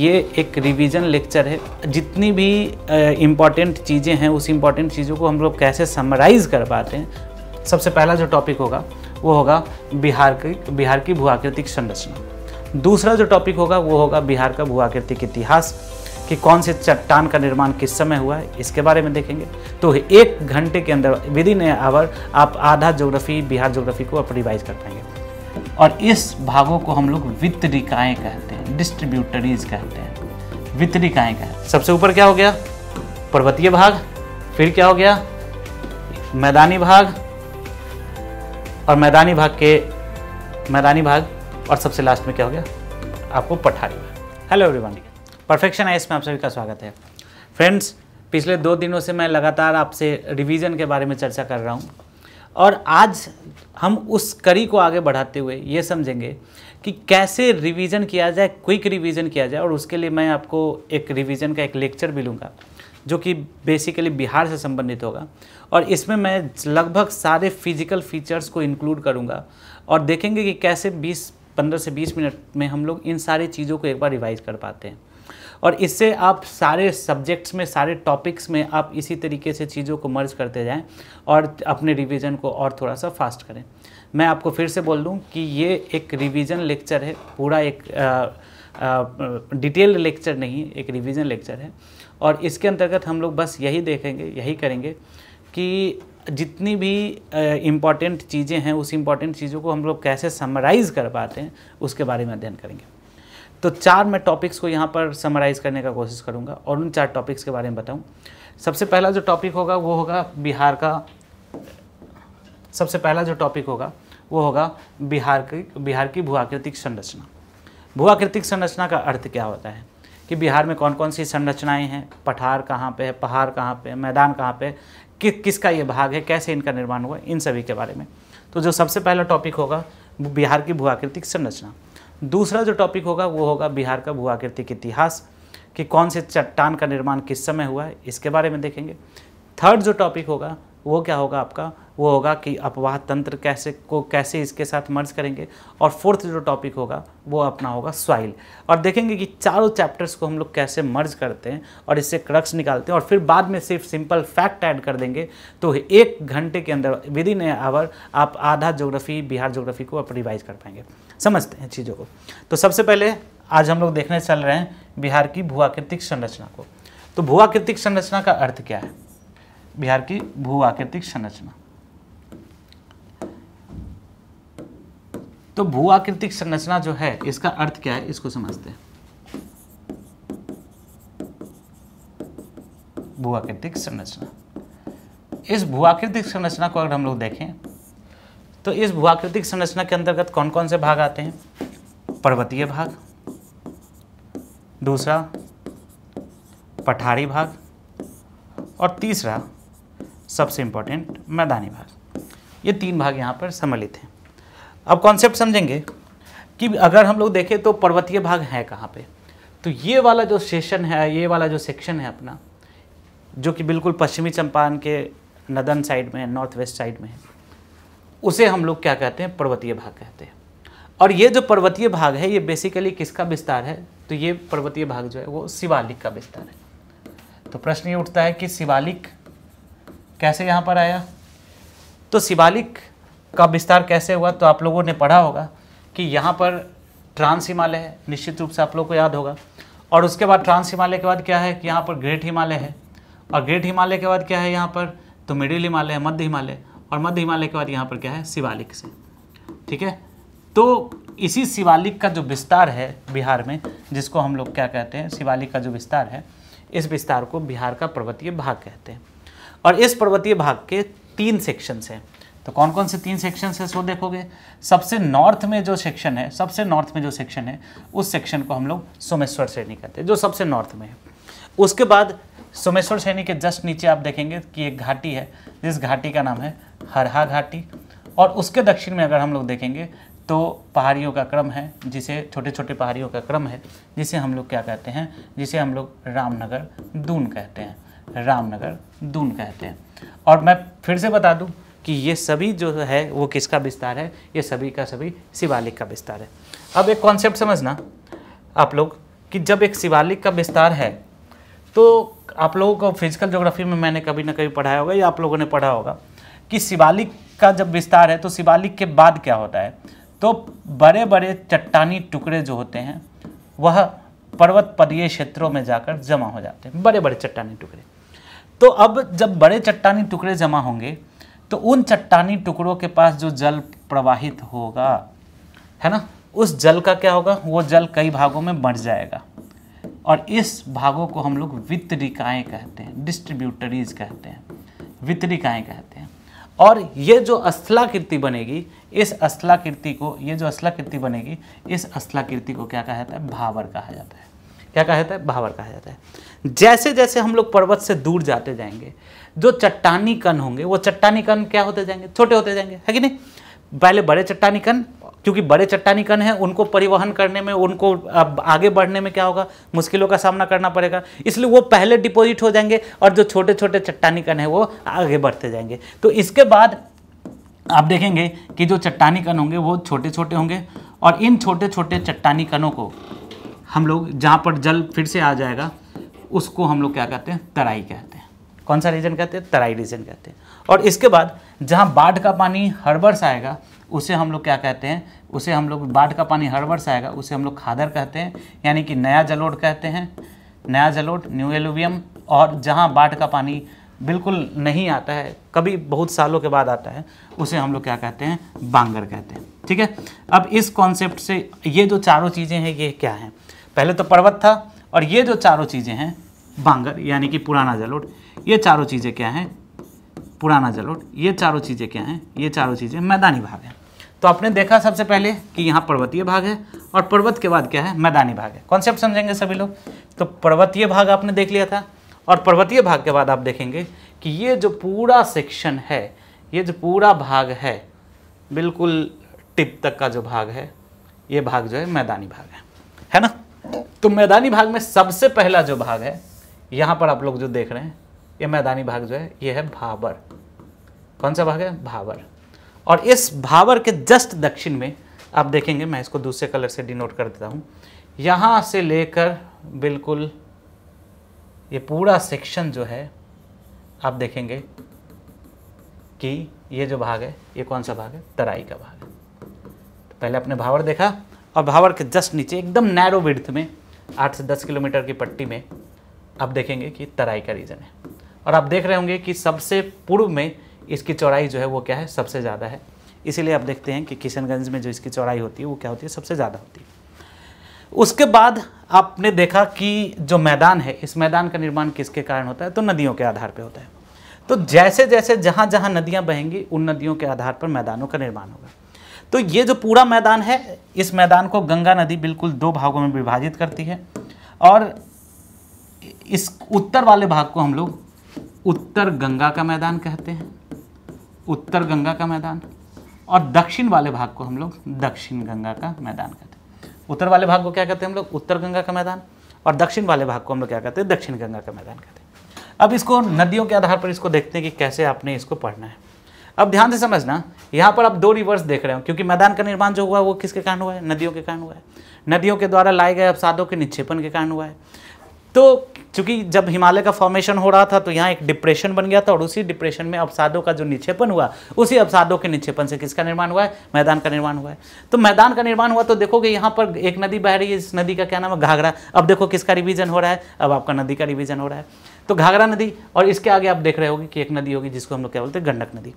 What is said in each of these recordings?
ये एक revision lecture है जितनी भी इम्पॉर्टेंट चीज़ें हैं उस इम्पॉर्टेंट चीज़ों को हम लोग कैसे समराइज़ कर पाते हैं सबसे पहला जो टॉपिक होगा वो होगा बिहार की बिहार की भूआकृतिक संरचना दूसरा जो टॉपिक होगा वो होगा बिहार का भूआकृतिक इतिहास कि कौन से चट्टान का निर्माण किस समय हुआ है इसके बारे में देखेंगे तो एक घंटे के अंदर विद इन ए आवर आप आधा ज्योग्राफी बिहार ज्योग्राफी को आप रिवाइज कर पाएंगे और इस भागों को हम लोग वितरिकाएँ कहते हैं डिस्ट्रीब्यूटरीज कहते हैं वितरिकाएँ कहते हैं सबसे ऊपर क्या हो गया पर्वतीय भाग फिर क्या हो गया मैदानी भाग और मैदानी भाग के मैदानी भाग और सबसे लास्ट में क्या हो गया आपको पठारी हेलो एवरीवन परफेक्शन आई इसमें आप सभी का स्वागत है फ्रेंड्स पिछले दो दिनों से मैं लगातार आपसे रिवीजन के बारे में चर्चा कर रहा हूँ और आज हम उस कड़ी को आगे बढ़ाते हुए ये समझेंगे कि कैसे रिवीजन किया जाए क्विक रिवीजन किया जाए और उसके लिए मैं आपको एक रिवीजन का एक लेक्चर भी लूँगा जो कि बेसिकली बिहार से संबंधित होगा और इसमें मैं लगभग सारे फिजिकल फीचर्स को इंक्लूड करूँगा और देखेंगे कि कैसे 20 15 से 20 मिनट में हम लोग इन सारी चीज़ों को एक बार रिवाइज कर पाते हैं और इससे आप सारे सब्जेक्ट्स में सारे टॉपिक्स में आप इसी तरीके से चीज़ों को मर्ज करते जाएँ और अपने रिविज़न को और थोड़ा सा फास्ट करें मैं आपको फिर से बोल दूँ कि ये एक रिविज़न लेक्चर है पूरा एक डिटेल्ड लेक्चर नहीं एक रिविज़न लेक्चर है और इसके अंतर्गत हम लोग बस यही देखेंगे यही करेंगे कि जितनी भी इम्पॉर्टेंट चीज़ें हैं उस इम्पॉर्टेंट चीज़ों को हम लोग कैसे समराइज़ कर पाते हैं उसके बारे में अध्ययन करेंगे तो चार मैं टॉपिक्स को यहाँ पर समराइज करने का कोशिश करूँगा और उन चार टॉपिक्स के बारे में बताऊँ सबसे पहला जो टॉपिक होगा वो होगा बिहार का सबसे पहला जो टॉपिक होगा वो होगा बिहार की बिहार की भूआकृतिक संरचना भूआकृतिक संरचना का अर्थ क्या होता है कि बिहार में कौन कौन सी संरचनाएं हैं पठार कहाँ पे है पहाड़ कहाँ पे है मैदान कहाँ पे कि, किसका ये भाग है कैसे इनका निर्माण हुआ इन सभी के बारे में तो जो सबसे पहला टॉपिक होगा बिहार की भूआकृतिक संरचना दूसरा जो टॉपिक होगा वो होगा बिहार का भूआकृति के इतिहास कि कौन से चट्टान का निर्माण किस समय हुआ है इसके बारे में देखेंगे थर्ड जो टॉपिक होगा वो क्या होगा आपका वो होगा कि अपवाह तंत्र कैसे को कैसे इसके साथ मर्ज करेंगे और फोर्थ जो टॉपिक होगा वो अपना होगा स्वाइल और देखेंगे कि चारों चैप्टर्स को हम लोग कैसे मर्ज करते हैं और इससे क्रक्स निकालते हैं और फिर बाद में सिर्फ सिंपल फैक्ट ऐड कर देंगे तो एक घंटे के अंदर विद इन ए आवर आप आधा जोग्राफी बिहार जोग्राफी को आप रिवाइज कर पाएंगे समझते हैं चीज़ों को तो सबसे पहले आज हम लोग देखने चल रहे हैं बिहार की भूआकृतिक संरचना को तो भूआकृतिक संरचना का अर्थ क्या है बिहार की भूआकृतिक संरचना तो भूआकृतिक संरचना जो है इसका अर्थ क्या है इसको समझते हैं भूआकृतिक संरचना इस भूआकृतिक संरचना को अगर हम लोग देखें तो इस भूआकृतिक संरचना के अंतर्गत कौन कौन से भाग आते हैं पर्वतीय भाग दूसरा पठारी भाग और तीसरा सबसे इम्पोर्टेंट मैदानी भाग ये तीन भाग यहाँ पर सम्मिलित हैं अब कॉन्सेप्ट समझेंगे कि अगर हम लोग देखें तो पर्वतीय भाग है कहाँ पे तो ये वाला जो सेशन है ये वाला जो सेक्शन है अपना जो कि बिल्कुल पश्चिमी चंपारण के नदन साइड में नॉर्थ वेस्ट साइड में है उसे हम लोग क्या कहते हैं पर्वतीय भाग कहते हैं और ये जो पर्वतीय भाग है ये बेसिकली किसका विस्तार है तो ये पर्वतीय भाग जो है वो शिवालिक का विस्तार है तो प्रश्न ये उठता है कि शिवालिक कैसे यहाँ पर आया तो शिवालिक का विस्तार कैसे हुआ तो आप लोगों ने पढ़ा होगा कि यहाँ पर ट्रांस हिमालय है निश्चित रूप से आप लोगों को याद होगा और उसके बाद ट्रांस हिमालय के बाद क्या है कि यहाँ पर ग्रेट हिमालय है और ग्रेट हिमालय के बाद क्या है यहाँ पर तो मिडिल हिमालय है मध्य हिमालय और मध्य हिमालय के बाद यहाँ पर क्या है शिवालिक से ठीक है तो इसी शिवालिक का जो विस्तार है बिहार में जिसको हम लोग क्या कहते हैं शिवालिक का जो विस्तार है इस विस्तार को बिहार का पर्वतीय भाग कहते हैं और इस पर्वतीय भाग के तीन सेक्शंस हैं तो कौन कौन से तीन सेक्शंस है सो देखोगे सबसे नॉर्थ में जो सेक्शन है सबसे नॉर्थ में जो सेक्शन है उस सेक्शन को हम लोग सोमेश्वर श्रेणी कहते हैं जो सबसे नॉर्थ में है उसके बाद सोमेश्वर सैनी के जस्ट नीचे आप देखेंगे कि एक घाटी है जिस घाटी का नाम है हरहा घाटी और उसके दक्षिण में अगर हम लोग देखेंगे तो पहाड़ियों का क्रम है जिसे छोटे छोटे पहाड़ियों का क्रम है जिसे हम लोग क्या कहते हैं जिसे हम लोग रामनगर दून कहते हैं रामनगर दून कहते हैं और मैं फिर से बता दूं कि ये सभी जो है वो किसका विस्तार है ये सभी का सभी शिवालिक का विस्तार है अब एक कॉन्सेप्ट समझना आप लोग कि जब एक शिवालिक का विस्तार है तो आप लोगों को फिजिकल ज्योग्राफी में मैंने कभी ना कभी पढ़ाया होगा या आप लोगों ने पढ़ा होगा कि शिवालिक का जब विस्तार है तो शिवालिक के बाद क्या होता है तो बड़े बड़े चट्टानी टुकड़े जो होते हैं वह पर्वत पदीय क्षेत्रों में जाकर जमा हो जाते हैं बड़े बड़े चट्टानी टुकड़े तो अब जब बड़े चट्टानी टुकड़े जमा होंगे तो उन चट्टानी टुकड़ों के पास जो जल प्रवाहित होगा है ना उस जल का क्या होगा वो जल कई भागों में बढ़ जाएगा और इस भागों को हम लोग वितरिकाएँ कहते हैं डिस्ट्रीब्यूटरीज कहते हैं वितरिकाएँ कहते हैं और ये जो असलाकृति बनेगी इस अस्थलाकृति को ये जो असलाकृति बनेगी इस अस्थलाकृति को क्या कहा जाता है भावर कहा जाता है क्या कहा जाता है भावर कहा जाता है जैसे जैसे हम लोग पर्वत से दूर जाते जाएंगे जो चट्टानी कण होंगे वो चट्टानी कण क्या होते जाएंगे छोटे होते जाएंगे है कि नहीं पहले बड़े चट्टानी कण क्योंकि बड़े चट्टानी कण हैं उनको परिवहन करने में उनको आगे बढ़ने में क्या होगा मुश्किलों का सामना करना पड़ेगा इसलिए वो पहले डिपॉजिट हो जाएंगे और जो छोटे छोटे चट्टानी कण हैं वो आगे बढ़ते जाएंगे तो इसके बाद आप देखेंगे कि जो चट्टानी कण होंगे वो छोटे छोटे होंगे और इन छोटे छोटे चट्टानी कणों को हम लोग जहाँ पर जल फिर से आ जाएगा उसको हम लोग क्या कहते हैं तराई कहते हैं कौन सा रीजन कहते हैं तराई रीजन कहते हैं और इसके बाद जहाँ बाढ़ का पानी हर वर्ष आएगा उसे हम लोग क्या कहते हैं उसे हम लोग बाढ़ का पानी हर वर्ष आएगा उसे हम लोग खादर कहते हैं यानी कि नया जलोड कहते हैं नया जलोड न्यू एलुवियम और जहाँ बाढ़ का पानी बिल्कुल नहीं आता है कभी बहुत सालों के बाद आता है उसे हम लोग क्या कहते हैं बांगर कहते हैं ठीक है अब इस कॉन्सेप्ट से ये जो चारों चीज़ें हैं ये क्या हैं पहले तो पर्वत था और ये जो चारों चीज़ें हैं बांगर यानी कि पुराना जलोट ये चारों चीज़ें क्या हैं पुराना जलोट ये चारों चीज़ें क्या हैं ये चारों चीज़ें मैदानी भाग हैं तो आपने देखा सबसे पहले कि यहाँ पर्वतीय भाग है और पर्वत के बाद क्या है मैदानी भाग है कॉन्सेप्ट समझेंगे सभी लोग तो पर्वतीय भाग आपने देख लिया था और पर्वतीय भाग के बाद आप देखेंगे कि ये जो पूरा सेक्शन है ये जो पूरा भाग है बिल्कुल टिप तक का जो भाग है ये भाग जो है मैदानी भाग है है ना तो मैदानी भाग में सबसे पहला जो भाग है यहाँ पर आप लोग जो देख रहे हैं ये मैदानी भाग जो है ये है भाबर कौन सा भाग है भाबर और इस भावर के जस्ट दक्षिण में आप देखेंगे मैं इसको दूसरे कलर से डिनोट कर देता हूँ यहाँ से लेकर बिल्कुल ये पूरा सेक्शन जो है आप देखेंगे कि ये जो भाग है ये कौन सा भाग है तराई का भाग है तो पहले आपने भावर देखा और भावर के जस्ट नीचे एकदम नैरो विड्थ में आठ से दस किलोमीटर की पट्टी में आप देखेंगे कि तराई का रीजन है और आप देख रहे होंगे कि सबसे पूर्व में इसकी चौड़ाई जो है वो क्या है सबसे ज़्यादा है इसीलिए आप देखते हैं कि किशनगंज में जो इसकी चौड़ाई होती है वो क्या होती है सबसे ज़्यादा होती है उसके बाद आपने देखा कि जो मैदान है इस मैदान का निर्माण किसके कारण होता है तो नदियों के आधार पर होता है तो जैसे जैसे जहाँ जहाँ नदियाँ बहेंगी उन नदियों के आधार पर मैदानों का निर्माण होगा तो ये जो पूरा मैदान है इस मैदान को गंगा नदी बिल्कुल दो भागों में विभाजित करती है और इस उत्तर वाले भाग को हम लोग उत्तर गंगा का मैदान कहते हैं उत्तर गंगा का मैदान और दक्षिण वाले भाग को हम लोग दक्षिण गंगा का मैदान कहते हैं उत्तर वाले भाग को क्या कहते हैं हम लोग उत्तर गंगा का मैदान और दक्षिण वाले भाग को हम लोग क्या कहते हैं दक्षिण गंगा का मैदान कहते हैं अब इसको नदियों के आधार पर इसको देखते हैं कि कैसे आपने इसको पढ़ना है अब ध्यान से समझना यहाँ पर आप दो रिवर्स देख रहे हो क्योंकि मैदान का निर्माण जो हुआ वो किसके कारण हुआ है नदियों के कारण हुआ है नदियों के द्वारा लाए गए अवसादों के निक्षेपण के कारण हुआ है तो चूंकि जब हिमालय का फॉर्मेशन हो रहा था तो यहाँ एक डिप्रेशन बन गया था और उसी डिप्रेशन में अवसादों का जो निक्षेपण हुआ उसी अवसादों के निक्षेपण से किसका निर्माण हुआ है मैदान का निर्माण हुआ है तो मैदान का निर्माण हुआ तो देखोगे यहाँ पर एक नदी बह रही है इस नदी का क्या नाम है घाघरा अब देखो किसका रिविजन हो रहा है अब आपका नदी का रिविजन हो रहा है तो घाघरा नदी और इसके आगे आप देख रहे होगी कि एक नदी होगी जिसको हम लोग क्या बोलते हैं गंडक नदी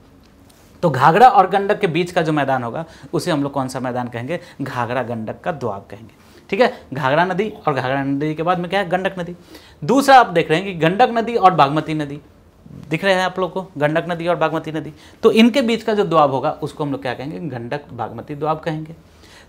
तो घाघरा और गंडक के बीच का जो मैदान होगा उसे हम लोग कौन सा मैदान कहेंगे घाघरा गंडक का द्वाब कहेंगे ठीक है घाघरा नदी और घाघरा नदी के बाद में क्या है गंडक नदी दूसरा आप देख रहे हैं कि गंडक नदी और बागमती नदी दिख रहे हैं आप लोग को गंडक नदी और बागमती नदी तो इनके बीच का जो द्वाब होगा उसको हम लोग क्या कहेंगे गंडक बागमती द्वाब कहेंगे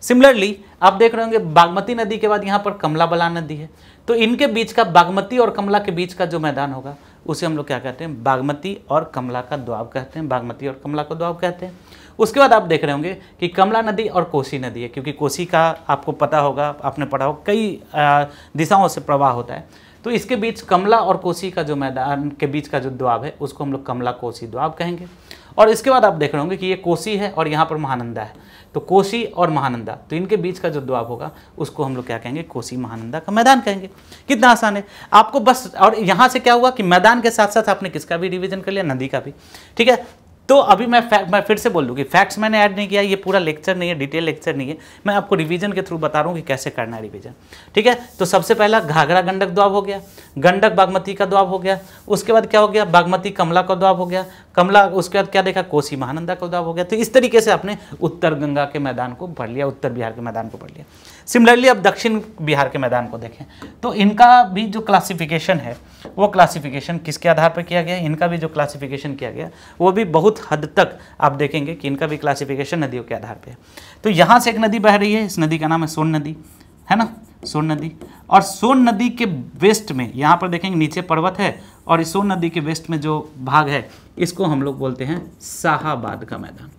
सिमिलरली आप देख रहे होंगे बागमती नदी के बाद यहाँ पर कमला बलान नदी है तो इनके बीच का बागमती और कमला के बीच का जो मैदान होगा उसे हम लोग क्या कहते हैं बागमती और कमला का द्वाब कहते हैं बागमती और कमला का द्वाब कहते हैं उसके बाद आप देख रहे होंगे कि कमला नदी और कोसी नदी है क्योंकि कोसी का आपको पता होगा आपने पढ़ा होगा कई दिशाओं से प्रवाह होता है तो इसके बीच कमला और कोसी का जो मैदान के बीच का जो द्वाब है उसको हम लोग कमला कोसी द्वाब कहेंगे और इसके बाद आप देख रहे होंगे कि ये कोसी है और यहाँ पर महानंदा है तो कोसी और महानंदा तो इनके बीच का जो द्वाब होगा उसको हम लोग क्या कहेंगे कोसी महानंदा का मैदान कहेंगे कितना आसान है आपको बस और यहाँ से क्या हुआ कि मैदान के साथ साथ आपने किसका भी रिविजन कर लिया नदी का भी ठीक है तो अभी मैं फैक्ट मैं फिर से बोल दूँ कि फैक्ट्स मैंने ऐड नहीं किया ये पूरा लेक्चर नहीं है डिटेल लेक्चर नहीं है मैं आपको रिवीजन के थ्रू बता रहा हूँ कि कैसे करना है रिवीजन ठीक है तो सबसे पहला घाघरा गंडक द्वाब हो गया गंडक बागमती का द्वाब हो गया उसके बाद क्या हो गया बागमती कमला का द्वाब हो गया कमला उसके बाद क्या देखा कोसी महानंदा का द्वाब हो गया तो इस तरीके से आपने उत्तर गंगा के मैदान को पढ़ लिया उत्तर बिहार के मैदान को पढ़ लिया सिमिलरली अब दक्षिण बिहार के मैदान को देखें तो इनका भी जो क्लासिफिकेशन है वो क्लासिफिकेशन किसके आधार पर किया गया इनका भी जो क्लासिफिकेशन किया गया वो भी बहुत हद तक आप देखेंगे कि इनका भी क्लासिफिकेशन नदियों के आधार पर है तो यहाँ से एक नदी बह रही है इस नदी का नाम है सोन नदी है ना सोन नदी और सोन नदी के वेस्ट में यहाँ पर देखेंगे नीचे पर्वत है और इस सोन नदी के वेस्ट में जो भाग है इसको हम लोग बोलते हैं शाहबाद का मैदान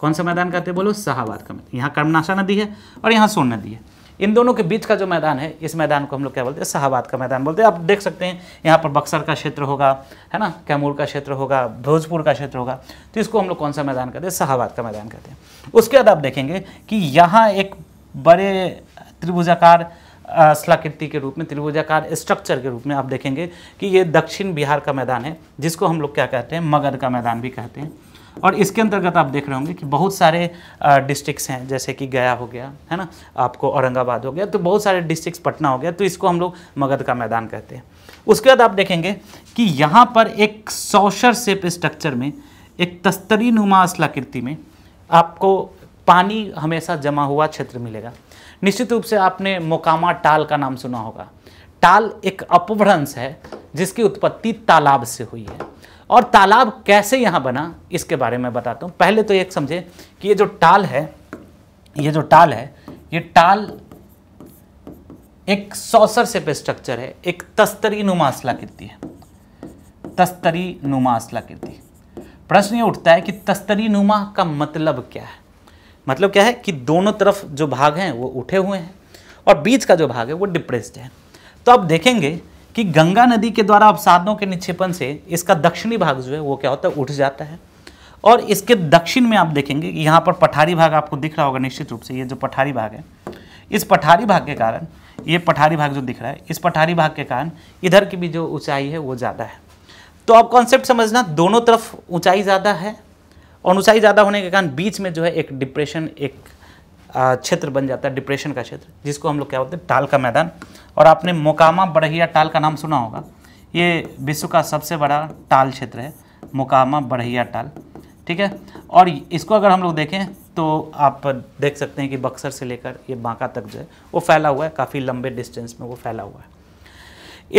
कौन सा मैदान कहते हैं बोलो शाहबाद का मैदान यहाँ कर्मनाशा नदी है और यहाँ सोन नदी है इन दोनों के बीच का जो मैदान है इस मैदान को हम लोग क्या बोलते हैं शाहबाद का मैदान बोलते हैं आप देख सकते हैं यहाँ पर बक्सर का क्षेत्र होगा है ना कैमूर का क्षेत्र होगा भोजपुर का क्षेत्र होगा तो इसको हम लोग कौन सा मैदान कहते हैं शाहबाद का मैदान कहते हैं उसके बाद आप देखेंगे कि यहाँ एक बड़े त्रिभुजाकार शलाकृति के रूप में त्रिभुजाकार स्ट्रक्चर के रूप में आप देखेंगे कि ये दक्षिण बिहार का मैदान है जिसको हम लोग क्या कहते हैं मगध का मैदान भी कहते हैं और इसके अंतर्गत आप देख रहे होंगे कि बहुत सारे डिस्ट्रिक्ट्स हैं जैसे कि गया हो गया है ना आपको औरंगाबाद हो गया तो बहुत सारे डिस्ट्रिक्स पटना हो गया तो इसको हम लोग मगध का मैदान कहते हैं उसके बाद आप देखेंगे कि यहाँ पर एक सौशर सेप स्ट्रक्चर में एक तस्तरी नुमा असलाकृति में आपको पानी हमेशा जमा हुआ क्षेत्र मिलेगा निश्चित रूप से आपने मोकामा टाल का नाम सुना होगा टाल एक अपभ्रंश है जिसकी उत्पत्ति तालाब से हुई है और तालाब कैसे यहाँ बना इसके बारे में बताता हूँ पहले तो एक समझे कि ये जो टाल है ये जो टाल है ये टाल एक सौसर पे स्ट्रक्चर है एक तस्तरी नुमासला कृति है तस्तरी नुमासला कृति प्रश्न ये उठता है कि तस्तरी नुमा का मतलब क्या है मतलब क्या है कि दोनों तरफ जो भाग हैं वो उठे हुए हैं और बीच का जो भाग है वो डिप्रेस्ड है तो आप देखेंगे कि गंगा नदी के द्वारा अवसादों के निक्षेपण से इसका दक्षिणी भाग जो है वो क्या होता है उठ जाता है और इसके दक्षिण में आप देखेंगे कि यहाँ पर पठारी भाग आपको दिख रहा होगा निश्चित रूप से ये जो पठारी भाग है इस पठारी भाग के कारण ये पठारी भाग जो दिख रहा है इस पठारी भाग के कारण इधर की भी जो ऊंचाई है वो ज़्यादा है तो आप कॉन्सेप्ट समझना दोनों तरफ ऊंचाई ज़्यादा है और ऊंचाई ज़्यादा होने के कारण बीच में जो है एक डिप्रेशन एक क्षेत्र बन जाता है डिप्रेशन का क्षेत्र जिसको हम लोग क्या बोलते हैं टाल का मैदान और आपने मोकामा बड़हिया टाल का नाम सुना होगा ये विश्व का सबसे बड़ा टाल क्षेत्र है मोकामा बड़हिया टाल ठीक है और इसको अगर हम लोग देखें तो आप देख सकते हैं कि बक्सर से लेकर ये बांका तक जो है वो फैला हुआ है काफ़ी लंबे डिस्टेंस में वो फैला हुआ है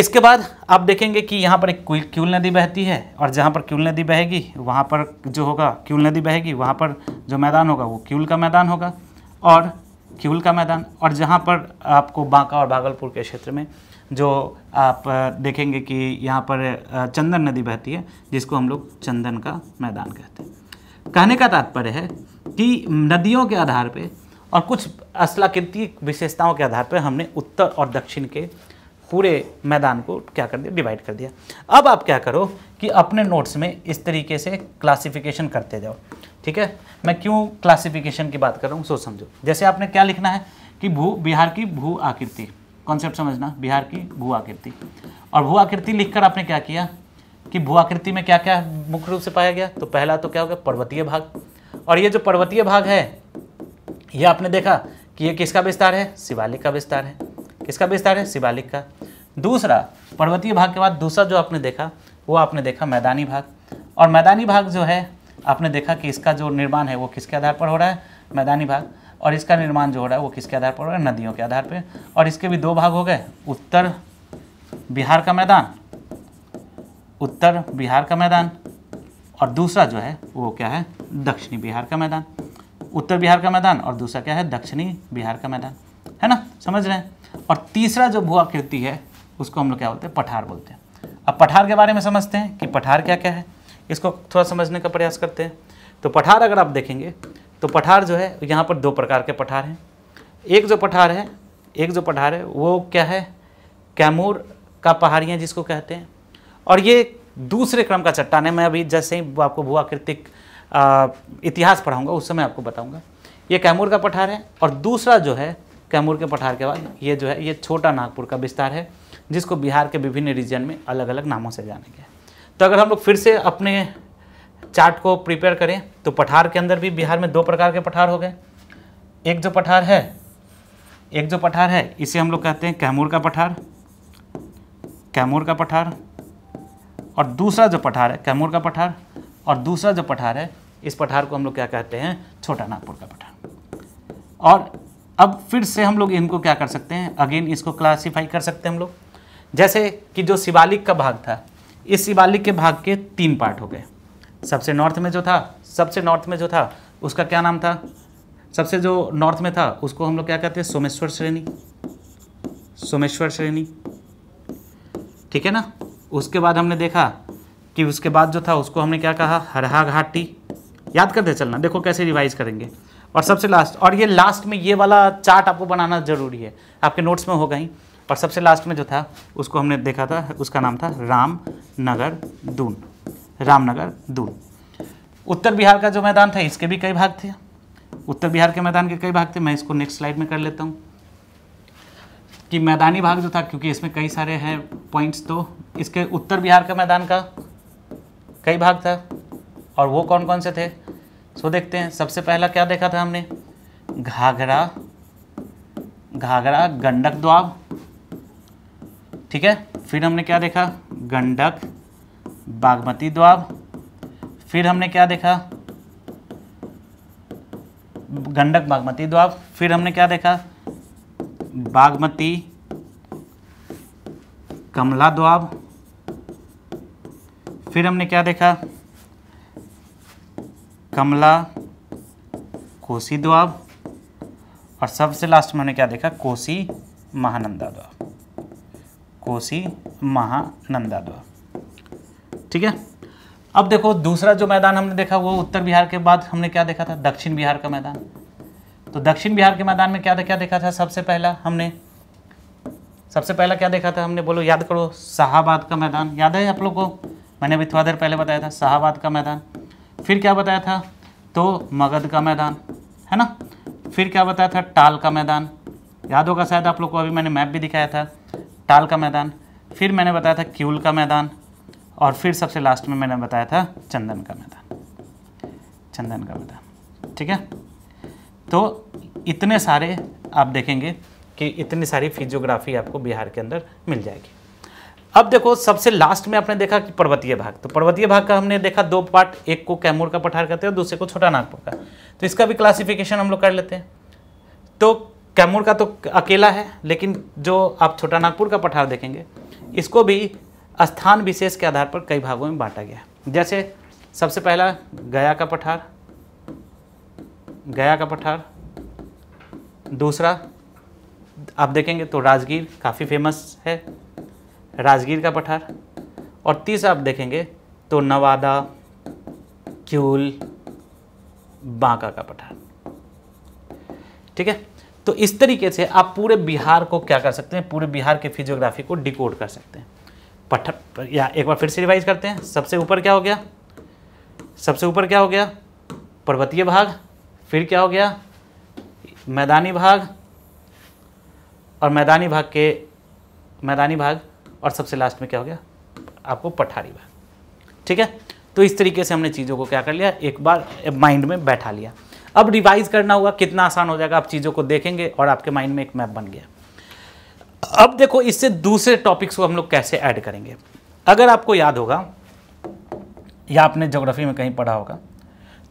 इसके बाद आप देखेंगे कि यहाँ पर एक क्यूल नदी बहती है और जहाँ पर क्यूल नदी बहेगी वहाँ पर जो होगा क्यूल नदी बहेगी वहाँ पर जो मैदान होगा वो क्यूल का मैदान होगा और किहुल का मैदान और जहाँ पर आपको बांका और भागलपुर के क्षेत्र में जो आप देखेंगे कि यहाँ पर चंदन नदी बहती है जिसको हम लोग चंदन का मैदान कहते हैं कहने का तात्पर्य है कि नदियों के आधार पर और कुछ असलाकृतिक विशेषताओं के आधार पर हमने उत्तर और दक्षिण के पूरे मैदान को क्या कर दिया डिवाइड कर दिया अब आप क्या करो कि अपने नोट्स में इस तरीके से क्लासिफिकेशन करते जाओ ठीक है मैं क्यों क्लासिफिकेशन की बात कर रहा हूँ सोच समझो जैसे आपने क्या लिखना है कि भू बिहार की भू आकृति कॉन्सेप्ट समझना बिहार की भू आकृति और भू आकृति लिखकर आपने क्या किया कि भू आकृति में क्या क्या मुख्य रूप से पाया गया तो पहला तो क्या हो गया पर्वतीय भाग और ये जो पर्वतीय भाग है ये आपने देखा कि ये किसका विस्तार है शिवालिक का विस्तार है किसका विस्तार है शिवालिक का दूसरा पर्वतीय भाग के बाद दूसरा जो आपने देखा वो आपने देखा मैदानी भाग और मैदानी भाग जो है आपने देखा कि इसका जो निर्माण है वो किसके आधार पर हो रहा है मैदानी भाग और इसका निर्माण जो हो रहा है वो किसके आधार पर हो रहा है नदियों के आधार पर और इसके भी दो भाग हो गए उत्तर बिहार का मैदान उत्तर बिहार का मैदान और दूसरा जो है वो क्या है दक्षिणी बिहार का मैदान उत्तर बिहार का मैदान और दूसरा क्या है दक्षिणी बिहार का मैदान है ना समझ रहे हैं और तीसरा जो भू आकृति है उसको हम लोग क्या बोलते हैं पठार बोलते हैं अब पठार के बारे में समझते हैं कि पठार क्या क्या है इसको थोड़ा समझने का प्रयास करते हैं तो पठार अगर आप देखेंगे तो पठार जो है यहाँ पर दो प्रकार के पठार हैं एक जो पठार है एक जो पठार है वो क्या है कैमूर का पहाड़ियाँ जिसको कहते हैं और ये दूसरे क्रम का चट्टान है मैं अभी जैसे ही आपको भूआकृतिक इतिहास पढ़ाऊँगा उस समय आपको बताऊँगा ये कैमूर का पठार है और दूसरा जो है कैमूर के पठार के बाद ये जो है ये छोटा नागपुर का विस्तार है जिसको बिहार के विभिन्न रीजन में अलग अलग नामों से जाना गया है तो अगर हम लोग फिर से अपने चार्ट को प्रिपेयर करें तो पठार के अंदर भी बिहार में दो प्रकार के पठार हो गए एक जो पठार है एक जो पठार है इसे हम लोग कहते हैं कैमूर का पठार कैमूर का पठार और दूसरा जो पठार है कैमूर का पठार और दूसरा जो पठार है इस पठार को हम लोग क्या कहते हैं छोटा नागपुर का पठार और अब फिर से हम लोग इनको क्या कर सकते हैं अगेन इसको क्लासीफाई कर सकते हैं हम लोग जैसे कि जो शिवालिक का भाग था इस शिवालिक के भाग के तीन पार्ट हो गए सबसे नॉर्थ में जो था सबसे नॉर्थ में जो था उसका क्या नाम था सबसे जो नॉर्थ में था उसको हम लोग क्या कहते हैं सोमेश्वर श्रेणी सोमेश्वर श्रेणी ठीक है ना उसके बाद हमने देखा कि उसके बाद जो था उसको हमने क्या कहा हरहा घाटी याद करते चलना देखो कैसे रिवाइज करेंगे और सबसे लास्ट और ये लास्ट में ये वाला चार्ट आपको बनाना जरूरी है आपके नोट्स में होगा ही और सबसे लास्ट में जो था उसको हमने देखा था उसका नाम था रामनगर दून रामनगर दून उत्तर बिहार का जो मैदान था इसके भी कई भाग थे उत्तर बिहार के मैदान के कई भाग थे मैं इसको नेक्स्ट स्लाइड में कर लेता हूँ कि मैदानी भाग जो था क्योंकि इसमें कई सारे हैं पॉइंट्स तो इसके उत्तर बिहार का मैदान का कई भाग था और वो कौन कौन से थे सो देखते हैं सबसे पहला क्या देखा था हमने घाघरा घाघरा गंडक द्वाब ठीक है फिर हमने क्या देखा गंडक बागमती द्वाब फिर हमने क्या देखा गंडक बागमती द्वाब फिर हमने क्या देखा बागमती कमला द्वाब फिर हमने क्या देखा कमला कोसी द्वाब और सबसे लास्ट में हमने क्या देखा कोसी महानंदा द्वाब कोसी महानंदाद्वा ठीक है अब देखो दूसरा जो मैदान हमने देखा वो उत्तर बिहार के बाद हमने क्या देखा था दक्षिण बिहार का मैदान तो दक्षिण बिहार के मैदान में क्या क्या देखा था सबसे पहला हमने सबसे पहला क्या देखा था हमने बोलो याद करो शाहबाद का मैदान याद है आप लोग को मैंने अभी थोड़ा देर पहले बताया था शाहबाद का मैदान फिर क्या बताया था तो मगध का मैदान है ना फिर क्या बताया था टाल का मैदान याद होगा शायद आप लोग को अभी मैंने मैप भी दिखाया था टाल का मैदान फिर मैंने बताया था क्यूल का मैदान और फिर सबसे लास्ट में मैंने बताया था चंदन का मैदान चंदन का मैदान ठीक है तो इतने सारे आप देखेंगे कि इतनी सारी फिजियोग्राफी आपको बिहार के अंदर मिल जाएगी अब देखो सबसे लास्ट में आपने देखा कि पर्वतीय भाग तो पर्वतीय भाग का हमने देखा दो पार्ट एक को कैमूर का पठार कहते हैं और दूसरे को छोटा नागपुर का तो इसका भी क्लासिफिकेशन हम लोग कर लेते हैं तो कैमूर का तो अकेला है लेकिन जो आप छोटा नागपुर का पठार देखेंगे इसको भी स्थान विशेष के आधार पर कई भागों में बांटा गया जैसे सबसे पहला गया का पठार गया का पठार दूसरा आप देखेंगे तो राजगीर काफ़ी फेमस है राजगीर का पठार और तीसरा आप देखेंगे तो नवादा क्यूल बांका का पठार ठीक है तो इस तरीके से आप पूरे बिहार को क्या कर सकते हैं पूरे बिहार के फिजियोग्राफी को डिकोड कर सकते हैं पठ या एक बार फिर से रिवाइज करते हैं सबसे ऊपर क्या हो गया सबसे ऊपर क्या हो गया पर्वतीय भाग फिर क्या हो गया मैदानी भाग और मैदानी भाग के मैदानी भाग और सबसे लास्ट में क्या हो गया आपको पठारी भाग ठीक है तो इस तरीके से हमने चीज़ों को क्या कर लिया एक बार माइंड में बैठा लिया अब रिवाइज करना होगा कितना आसान हो जाएगा आप चीज़ों को देखेंगे और आपके माइंड में एक मैप बन गया अब देखो इससे दूसरे टॉपिक्स को हम लोग कैसे ऐड करेंगे अगर आपको याद होगा या आपने जोग्राफी में कहीं पढ़ा होगा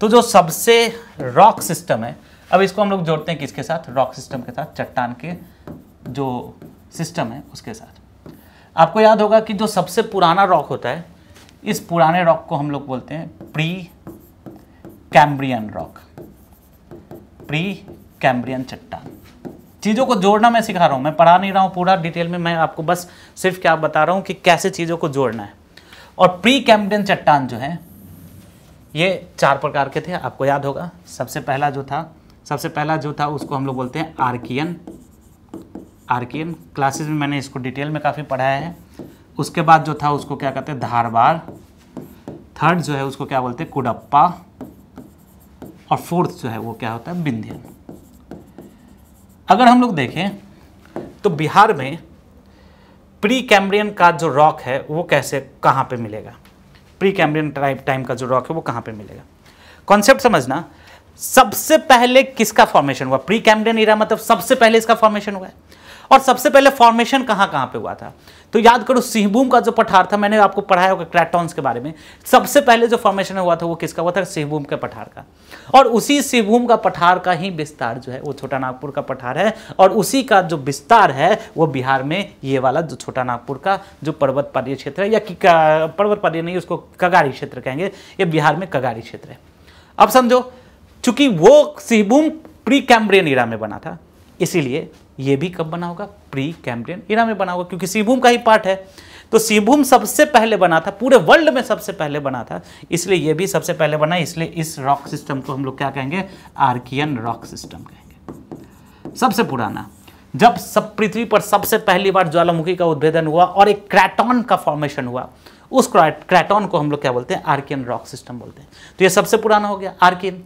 तो जो सबसे रॉक सिस्टम है अब इसको हम लोग जोड़ते हैं किसके साथ रॉक सिस्टम के साथ चट्टान के जो सिस्टम है उसके साथ आपको याद होगा कि जो सबसे पुराना रॉक होता है इस पुराने रॉक को हम लोग बोलते हैं pre Cambrian rock pre Cambrian चट्टान चीज़ों को जोड़ना मैं सिखा रहा हूँ मैं पढ़ा नहीं रहा हूँ पूरा डिटेल में मैं आपको बस सिर्फ क्या बता रहा हूँ कि कैसे चीज़ों को जोड़ना है और प्री कैम्ब्रियन चट्टान जो है ये चार प्रकार के थे आपको याद होगा सबसे पहला जो था सबसे पहला जो था उसको हम लोग बोलते हैं आर्कियन आर्कियन क्लासेस में मैंने इसको डिटेल में काफ़ी पढ़ाया है उसके बाद जो था उसको क्या कहते हैं धारवार थर्ड जो है उसको क्या बोलते हैं कुडप्पा और फोर्थ जो है वो क्या होता है विंध्य अगर हम लोग देखें तो बिहार में प्री कैम्ब्रियन का जो रॉक है वो कैसे कहाँ पे मिलेगा प्री कैम्ब्रियन टाइप टाइम का जो रॉक है वो कहाँ पे मिलेगा कॉन्सेप्ट समझना सबसे पहले किसका फॉर्मेशन हुआ प्री कैम्ब्रियन इरा मतलब सबसे पहले इसका फॉर्मेशन हुआ है और सबसे पहले फॉर्मेशन कहाँ कहाँ पे हुआ था तो याद करो सिंहभूम का जो पठार था मैंने आपको पढ़ाया होगा क्रैटॉन्स के बारे में सबसे पहले जो फॉर्मेशन हुआ था वो किसका हुआ था सिंहभूम के पठार का और उसी सिंहभूम का पठार का ही विस्तार जो है वो छोटा नागपुर का पठार है और उसी का जो विस्तार है वो बिहार में ये वाला जो छोटा नागपुर का जो पर्वत पर्वतपालीय क्षेत्र है या पर्वत पर्य नहीं उसको कगारी क्षेत्र कहेंगे ये बिहार में कगारी क्षेत्र है अब समझो चूंकि वो सिंहभूम प्री कैम्ब्रियन ईरा में बना था इसीलिए ये भी कब बना होगा प्री कैम्ब्रियन इरा में बना होगा क्योंकि सीभूम का ही पार्ट है तो सीभूम सबसे पहले बना था पूरे वर्ल्ड में सबसे पहले बना था इसलिए ये भी सबसे पहले बना इसलिए इस रॉक सिस्टम को हम लोग क्या कहेंगे आर्कियन रॉक सिस्टम कहेंगे सबसे पुराना जब सब पृथ्वी पर सबसे पहली बार ज्वालामुखी का उद्भेदन हुआ और एक क्रैटॉन का फॉर्मेशन हुआ उस क्रैटॉन को हम लोग क्या बोलते हैं आर्कियन रॉक सिस्टम बोलते हैं तो ये सबसे पुराना हो गया आर्कियन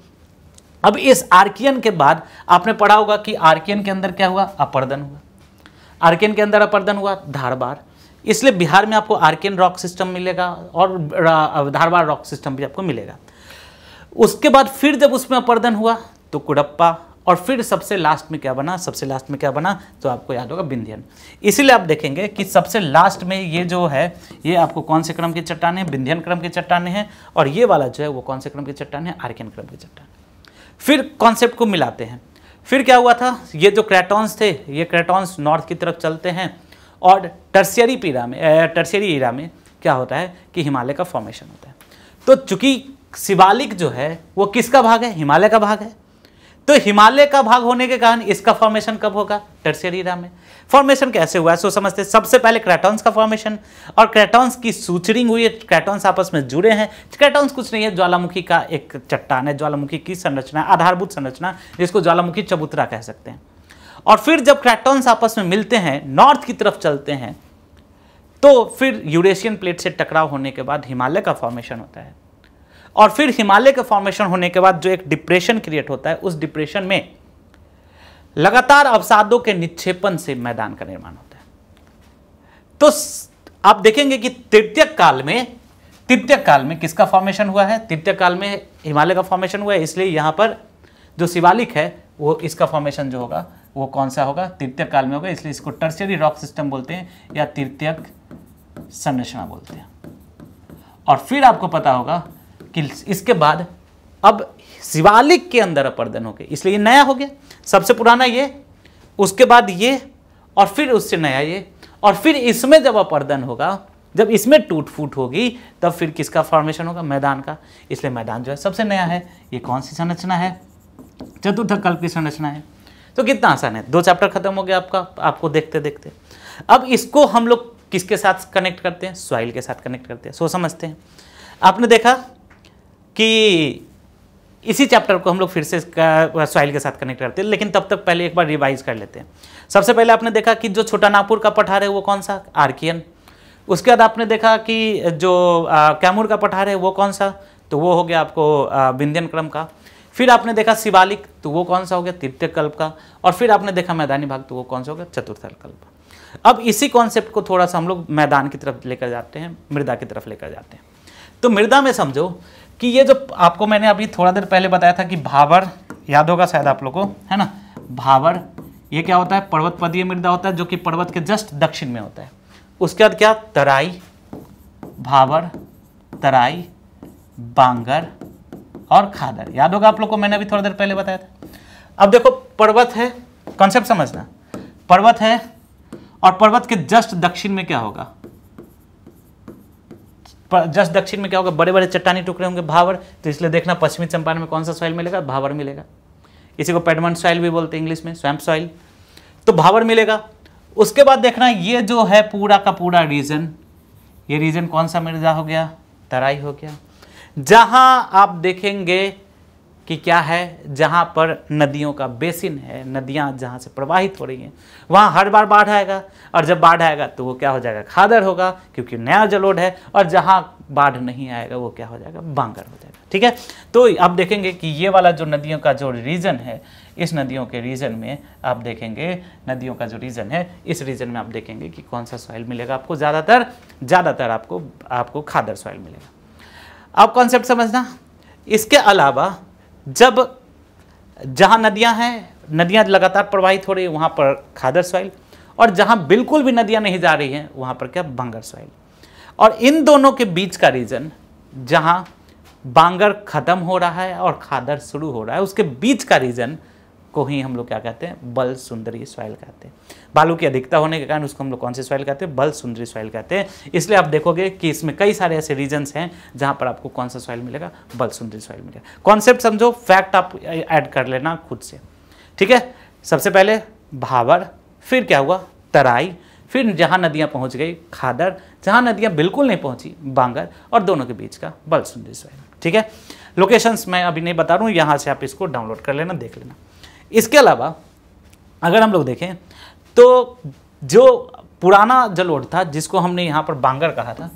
अब इस आर्कियन के बाद आपने पढ़ा होगा कि आर्कियन के अंदर क्या हुआ अपर्दन हुआ आर्कियन के अंदर अपर्दन हुआ धारबार इसलिए बिहार में आपको आर्कियन रॉक सिस्टम मिलेगा और धारबार रॉक सिस्टम भी आपको मिलेगा उसके बाद फिर जब उसमें अपर्दन हुआ तो कुड़प्पा और फिर सबसे लास्ट में क्या बना सबसे लास्ट में क्या बना तो आपको याद होगा बिंध्यन इसीलिए आप देखेंगे कि सबसे लास्ट में ये जो है ये आपको कौन से क्रम की चट्टान है बिंध्यन क्रम की चट्टान है और ये वाला जो है वो कौन से क्रम की चट्टान है आर्कियन क्रम की चट्टान फिर कॉन्सेप्ट को मिलाते हैं फिर क्या हुआ था ये जो क्रैटॉन्स थे ये क्रैटॉन्स नॉर्थ की तरफ चलते हैं और टर्सियरी पीरा में टर्सियरी एरा में क्या होता है कि हिमालय का फॉर्मेशन होता है तो चूंकि शिवालिक जो है वो किसका भाग है हिमालय का भाग है तो हिमालय का भाग होने के कारण इसका फॉर्मेशन कब होगा टर्सियर में फॉर्मेशन कैसे हुआ सो समझते हैं सबसे पहले क्रेटॉन्स का फॉर्मेशन और क्रेटॉन्स की सूचरिंग हुई है क्रेटॉन्स आपस में जुड़े हैं क्रेटॉन्स कुछ नहीं है ज्वालामुखी का एक चट्टान है ज्वालामुखी की संरचना आधारभूत संरचना जिसको ज्वालामुखी चबूतरा कह सकते हैं और फिर जब क्रैटॉन्स आपस में मिलते हैं नॉर्थ की तरफ चलते हैं तो फिर यूरेशियन प्लेट से टकराव होने के बाद हिमालय का फॉर्मेशन होता है और फिर हिमालय के फॉर्मेशन होने के बाद जो एक डिप्रेशन क्रिएट होता है उस डिप्रेशन में लगातार अवसादों के निक्षेपण से मैदान का निर्माण होता है तो आप देखेंगे कि तृतीय काल में तृतीय काल में किसका फॉर्मेशन हुआ है तृतीय काल में हिमालय का फॉर्मेशन हुआ है इसलिए यहां पर जो शिवालिक है वो इसका फॉर्मेशन जो होगा वो कौन सा होगा तृतीय काल में होगा इसलिए इसको टर्सरी रॉक सिस्टम बोलते हैं या तृतीय संरचना बोलते हैं और फिर आपको पता होगा कि इसके बाद अब शिवालिक के अंदर अपर्दन हो गया इसलिए नया हो गया सबसे पुराना ये उसके बाद ये और फिर उससे नया ये और फिर इसमें जब अपर्दन होगा जब इसमें टूट फूट होगी तब फिर किसका फॉर्मेशन होगा मैदान का इसलिए मैदान जो है सबसे नया है ये कौन सी संरचना है चतुर्थ कल्प की संरचना है तो कितना आसान है दो चैप्टर खत्म हो गया आपका आपको देखते देखते अब इसको हम लोग किसके साथ कनेक्ट करते हैं सॉइल के साथ कनेक्ट करते हैं सो समझते हैं आपने देखा कि इसी चैप्टर को हम लोग फिर से सॉइल के साथ कनेक्ट करते हैं लेकिन तब तक पहले एक बार रिवाइज कर लेते हैं सबसे पहले आपने देखा कि जो छोटा नागपुर का पठार है वो कौन सा आर्कियन उसके बाद आपने देखा कि जो कैमूर का पठार है वो कौन सा तो वो हो गया आपको विंध्यन क्रम का फिर आपने देखा शिवालिक तो वो कौन सा हो गया तृतीय कल्प का और फिर आपने देखा मैदानी भाग तो वो कौन सा हो गया चतुर्थ कल्प अब इसी कॉन्सेप्ट को थोड़ा सा हम लोग मैदान की तरफ लेकर जाते हैं मृदा की तरफ लेकर जाते हैं तो मृदा में समझो कि ये जो आपको मैंने अभी थोड़ा देर पहले बताया था कि भावर याद होगा शायद आप लोग को है ना भावर ये क्या होता है पर्वत पदीय मृदा होता है जो कि पर्वत के जस्ट दक्षिण में होता है उसके बाद क्या तराई भावर तराई बांगर और खादर याद होगा आप लोग को मैंने अभी थोड़ा देर पहले बताया था अब देखो पर्वत है कॉन्सेप्ट समझना पर्वत है और पर्वत के जस्ट दक्षिण में क्या होगा जस्ट दक्षिण में क्या होगा बड़े बड़े चट्टानी टुकड़े होंगे भावर तो इसलिए देखना पश्चिमी चंपारण में कौन सा सॉइल मिलेगा भावर मिलेगा इसी को पेडमंड सॉइल भी बोलते हैं इंग्लिश में स्वैम्प सॉइल तो भावर मिलेगा उसके बाद देखना ये जो है पूरा का पूरा रीजन ये रीजन कौन सा मिर्जा हो गया तराई हो गया जहां आप देखेंगे कि क्या है जहाँ पर नदियों का बेसिन है नदियाँ जहाँ से प्रवाहित हो रही हैं वहाँ हर बार बाढ़ आएगा और जब बाढ़ आएगा तो वो क्या हो जाएगा खादर होगा क्योंकि नया जलोड है और जहाँ बाढ़ नहीं आएगा वो क्या हो जाएगा बांगर हो जाएगा ठीक है तो आप देखेंगे कि ये वाला जो नदियों का जो रीजन है इस नदियों के रीजन में आप देखेंगे नदियों का जो रीजन है इस रीजन में आप देखेंगे कि कौन सा सॉइल मिलेगा आपको ज़्यादातर ज़्यादातर आपको आपको खादर सॉइल मिलेगा अब कॉन्सेप्ट समझना इसके अलावा जब जहाँ नदियाँ हैं नदियाँ लगातार प्रवाहित हो रही है वहाँ पर खादर सॉइल और जहाँ बिल्कुल भी नदियाँ नहीं जा रही हैं वहाँ पर क्या बांगर सॉइल और इन दोनों के बीच का रीजन जहाँ बांगर ख़त्म हो रहा है और खादर शुरू हो रहा है उसके बीच का रीजन को ही हम लोग क्या कहते हैं बल सुंदरी सॉइल कहते हैं बालू की अधिकता होने के कारण उसको हम लोग कौन से सॉइल कहते हैं बल सुंदरी सॉइल कहते हैं इसलिए आप देखोगे कि इसमें कई सारे ऐसे रीजन्स हैं जहाँ पर आपको कौन सा सॉइल मिलेगा बल सुंदरी सॉइल मिलेगा कॉन्सेप्ट समझो फैक्ट आप ऐड कर लेना खुद से ठीक है सबसे पहले भावर फिर क्या हुआ तराई फिर जहाँ नदियाँ पहुँच गई खादर जहाँ नदियाँ बिल्कुल नहीं पहुँची बांगर और दोनों के बीच का बल सुंदरी सॉइल ठीक है लोकेशंस मैं अभी नहीं बता रहा हूँ यहाँ से आप इसको डाउनलोड कर लेना देख लेना इसके अलावा अगर हम लोग देखें तो जो पुराना जलोढ़ था जिसको हमने यहाँ पर बांगर कहा था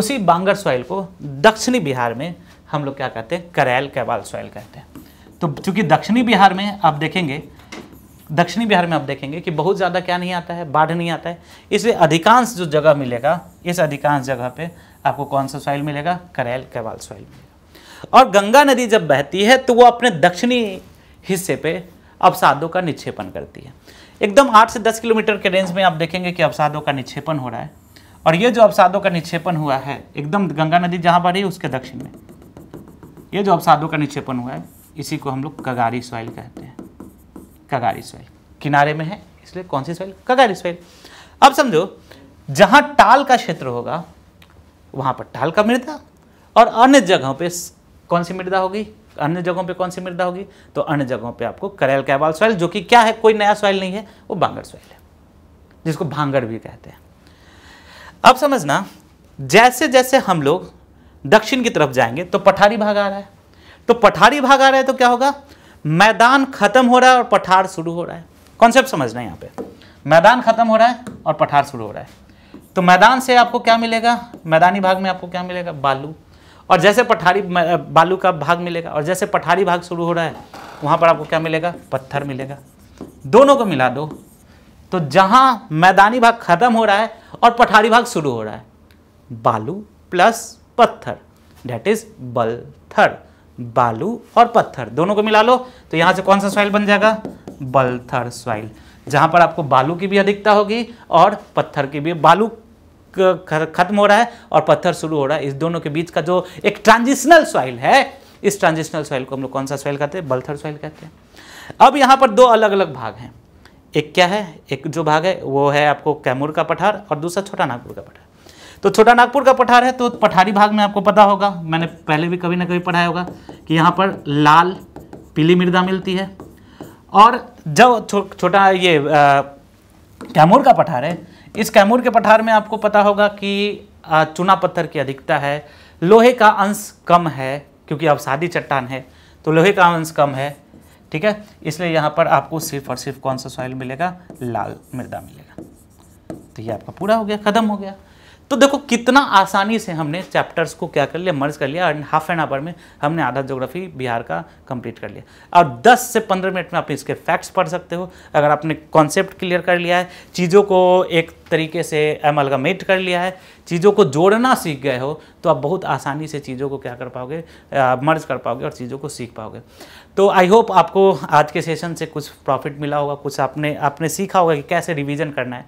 उसी बांगर सॉइल को दक्षिणी बिहार में हम लोग क्या कहते हैं करैल कैवाल सॉइल कहते हैं तो चूंकि दक्षिणी बिहार में आप देखेंगे दक्षिणी बिहार में आप देखेंगे कि बहुत ज़्यादा क्या नहीं आता है बाढ़ नहीं आता है इसलिए अधिकांश जो जगह मिलेगा इस अधिकांश जगह पे आपको कौन सा सॉइल मिलेगा करैल कैवाल सॉइल मिलेगा और गंगा नदी जब बहती है तो वो अपने दक्षिणी हिस्से पे अवसादों का निक्षेपण करती है एकदम आठ से दस किलोमीटर के रेंज में आप देखेंगे कि अवसादों का निक्षेपण हो रहा है और ये जो अवसादों का निक्षेपण हुआ है एकदम गंगा नदी जहाँ बढ़ी उसके दक्षिण में ये जो अवसादों का निक्षेपण हुआ है इसी को हम लोग कगारी सॉइल कहते हैं कगारी सॉइल किनारे में है इसलिए कौन सी सॉइल कगारी सॉइल अब समझो जहाँ टाल का क्षेत्र होगा वहाँ पर टाल का मृदा और अन्य जगहों पे कौन सी मृदा होगी अन्य जगहों पे कौन सी मृदा होगी तो अन्य जगहों पे आपको करेल कैवाल सॉइल जो कि क्या है कोई नया सॉइल नहीं है वो भांगड़ सॉइल है जिसको भांगड़ भी कहते हैं अब समझना जैसे जैसे हम लोग दक्षिण की तरफ जाएंगे तो पठारी भाग आ रहा है तो पठारी भाग आ रहा है तो क्या होगा मैदान खत्म हो रहा है और पठार शुरू हो रहा है कॉन्सेप्ट समझना है यहाँ पे मैदान खत्म हो रहा है और पठार शुरू हो रहा है तो मैदान से आपको क्या मिलेगा मैदानी भाग में आपको क्या मिलेगा बालू और जैसे पठारी बालू का भाग मिलेगा और जैसे पठारी भाग शुरू हो रहा है वहाँ पर आपको क्या मिलेगा पत्थर मिलेगा दोनों को मिला दो तो जहाँ मैदानी भाग खत्म हो रहा है और पठारी भाग शुरू हो रहा है बालू प्लस पत्थर डेट इज बल्थर बालू और पत्थर दोनों को मिला लो तो यहाँ से कौन सा सॉइल बन जाएगा बल्थर सॉइल जहाँ पर आपको बालू की भी अधिकता होगी और पत्थर की भी बालू खत्म हो रहा है और पत्थर शुरू हो रहा है इस दोनों के बीच का जो एक ट्रांजिशनल सॉइल है इस ट्रांजिशनल सॉइल को हम लोग कौन सा सॉइल कहते हैं बल्थर सॉइल कहते हैं अब यहाँ पर दो अलग अलग भाग हैं एक क्या है एक जो भाग है वो है आपको कैमूर का पठार और दूसरा छोटा नागपुर का पठार तो छोटा नागपुर का पठार है तो पठारी भाग में आपको पता होगा मैंने पहले भी कभी ना कभी पढ़ाया होगा कि यहाँ पर लाल पीली मृदा मिलती है और जब छोटा ये आ, कैमूर का पठार है इस कैमूर के पठार में आपको पता होगा कि चूना पत्थर की अधिकता है लोहे का अंश कम है क्योंकि अब शादी चट्टान है तो लोहे का अंश कम है ठीक है इसलिए यहाँ पर आपको सिर्फ और सिर्फ कौन सा सॉइल मिलेगा लाल मृदा मिलेगा तो ये आपका पूरा हो गया ख़त्म हो गया तो देखो कितना आसानी से हमने चैप्टर्स को क्या कर लिया मर्ज कर लिया एंड हाफ एन आवर में हमने आधा ज्योग्राफी बिहार का कंप्लीट कर लिया और 10 से 15 मिनट में आप इसके फैक्ट्स पढ़ सकते हो अगर आपने कॉन्सेप्ट क्लियर कर लिया है चीज़ों को एक तरीके से एमलगामेट कर लिया है चीज़ों को जोड़ना सीख गए हो तो आप बहुत आसानी से चीज़ों को क्या कर पाओगे मर्ज कर पाओगे और चीज़ों को सीख पाओगे तो आई होप आपको आज के सेशन से कुछ प्रॉफिट मिला होगा कुछ आपने आपने सीखा होगा कि कैसे रिविज़न करना है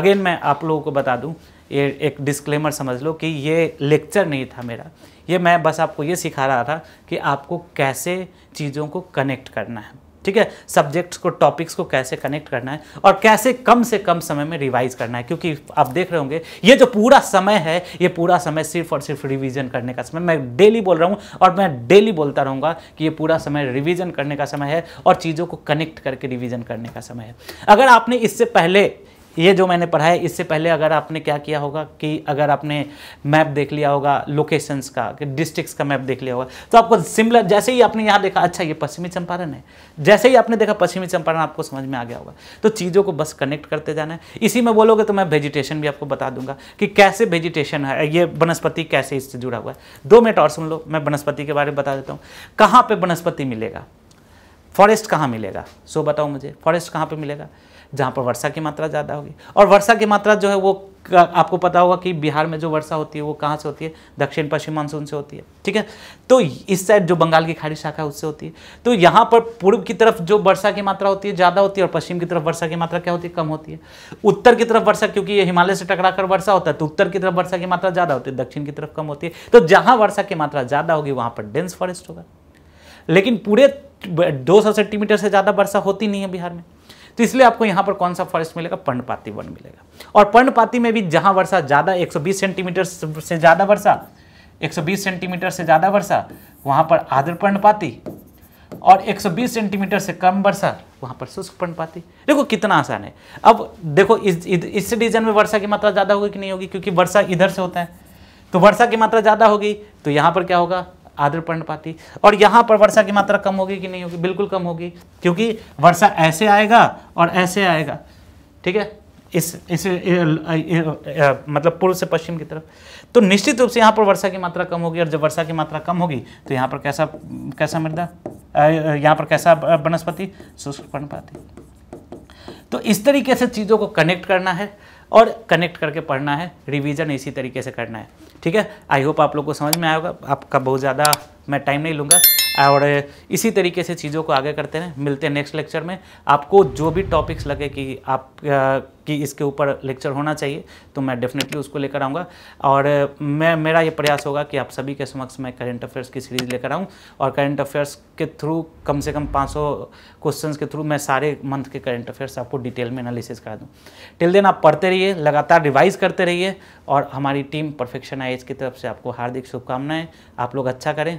अगेन मैं आप लोगों को बता दूँ ये एक डिस्क्लेमर समझ लो कि ये लेक्चर नहीं था मेरा ये मैं बस आपको ये सिखा रहा था कि आपको कैसे चीज़ों को कनेक्ट करना है ठीक है सब्जेक्ट्स को टॉपिक्स को कैसे कनेक्ट करना है और कैसे कम से कम समय में रिवाइज करना है क्योंकि आप देख रहे होंगे ये जो पूरा समय है ये पूरा समय सिर्फ और सिर्फ रिवीजन करने का समय मैं डेली बोल रहा हूँ और मैं डेली बोलता रहूँगा कि ये पूरा समय रिवीजन करने का समय है और चीज़ों को कनेक्ट करके रिविज़न करने का समय है अगर आपने इससे पहले ये जो मैंने पढ़ा है इससे पहले अगर आपने क्या किया होगा कि अगर आपने मैप देख लिया होगा लोकेशंस का डिस्ट्रिक्स का मैप देख लिया होगा तो आपको सिमिलर जैसे ही आपने यहाँ देखा अच्छा ये पश्चिमी चंपारण है जैसे ही आपने देखा पश्चिमी चंपारण आपको समझ में आ गया होगा तो चीज़ों को बस कनेक्ट करते जाना है इसी में बोलोगे तो मैं वेजिटेशन भी आपको बता दूंगा कि कैसे वेजिटेशन है ये वनस्पति कैसे इससे जुड़ा हुआ है दो मिनट और सुन लो मैं वनस्पति के बारे में बता देता हूँ कहाँ पर वनस्पति मिलेगा फॉरेस्ट कहाँ मिलेगा सो बताओ मुझे फॉरेस्ट कहाँ पर मिलेगा जहाँ पर वर्षा की मात्रा ज़्यादा होगी और वर्षा की मात्रा जो है वो आपको पता होगा कि बिहार में जो वर्षा होती है वो कहाँ से होती है दक्षिण पश्चिम मानसून से होती है ठीक है तो इस साइड जो बंगाल की खाड़ी शाखा है उससे होती है तो यहाँ पर पूर्व की तरफ जो वर्षा की मात्रा होती है ज़्यादा होती है और पश्चिम की तरफ वर्षा की मात्रा क्या होती है कम होती है उत्तर की तरफ वर्षा क्योंकि ये हिमालय से टकरा कर वर्षा होता है तो उत्तर की तरफ वर्षा की मात्रा ज़्यादा होती है दक्षिण की तरफ कम होती है तो जहाँ वर्षा की मात्रा ज़्यादा होगी वहाँ पर डेंस फॉरेस्ट होगा लेकिन पूरे दो सौ सेंटीमीटर से ज़्यादा वर्षा होती नहीं है बिहार में तो इसलिए आपको यहाँ पर कौन सा फॉरेस्ट मिलेगा पर्णपाती वन मिलेगा और पर्णपाती में भी जहाँ वर्षा ज़्यादा 120 सेंटीमीटर से ज़्यादा वर्षा 120 सेंटीमीटर से ज़्यादा वर्षा वहाँ पर आदर पर्णपाती और 120 सेंटीमीटर से कम वर्षा वहाँ पर शुष्क पर्णपाती देखो कितना आसान है अब देखो इस इस रीजन में वर्षा की मात्रा ज़्यादा होगी कि नहीं होगी क्योंकि वर्षा इधर से होता है तो वर्षा की मात्रा ज़्यादा होगी तो यहाँ पर क्या होगा आर्द्र पर्णपाती और यहाँ पर वर्षा की मात्रा कम होगी कि नहीं होगी बिल्कुल कम होगी क्योंकि वर्षा ऐसे आएगा और ऐसे आएगा ठीक है इस इस मतलब पूर्व से पश्चिम की तरफ तो निश्चित रूप से यहाँ पर वर्षा की मात्रा कम होगी और जब वर्षा की मात्रा कम होगी तो यहाँ पर कैसा कैसा मृदा यहाँ पर कैसा वनस्पति शुष्क पर्णपाती तो इस तरीके से चीज़ों को कनेक्ट करना है और कनेक्ट करके पढ़ना है रिवीजन इसी तरीके से करना है ठीक है आई होप आप लोग को समझ में आएगा आपका बहुत ज़्यादा मैं टाइम नहीं लूँगा और इसी तरीके से चीज़ों को आगे करते हैं मिलते हैं नेक्स्ट लेक्चर में आपको जो भी टॉपिक्स लगे कि आप कि इसके ऊपर लेक्चर होना चाहिए तो मैं डेफिनेटली उसको लेकर आऊँगा और मैं मेरा ये प्रयास होगा कि आप सभी के समक्ष मैं करंट अफेयर्स की सीरीज़ लेकर आऊँ और करंट अफेयर्स के थ्रू कम से कम 500 क्वेश्चंस के थ्रू मैं सारे मंथ के करंट अफेयर्स आपको डिटेल में एनालिसिस करा दूँ टिल देन आप पढ़ते रहिए लगातार रिवाइज करते रहिए और हमारी टीम परफेक्शन आई की तरफ से आपको हार्दिक शुभकामनाएँ आप लोग अच्छा करें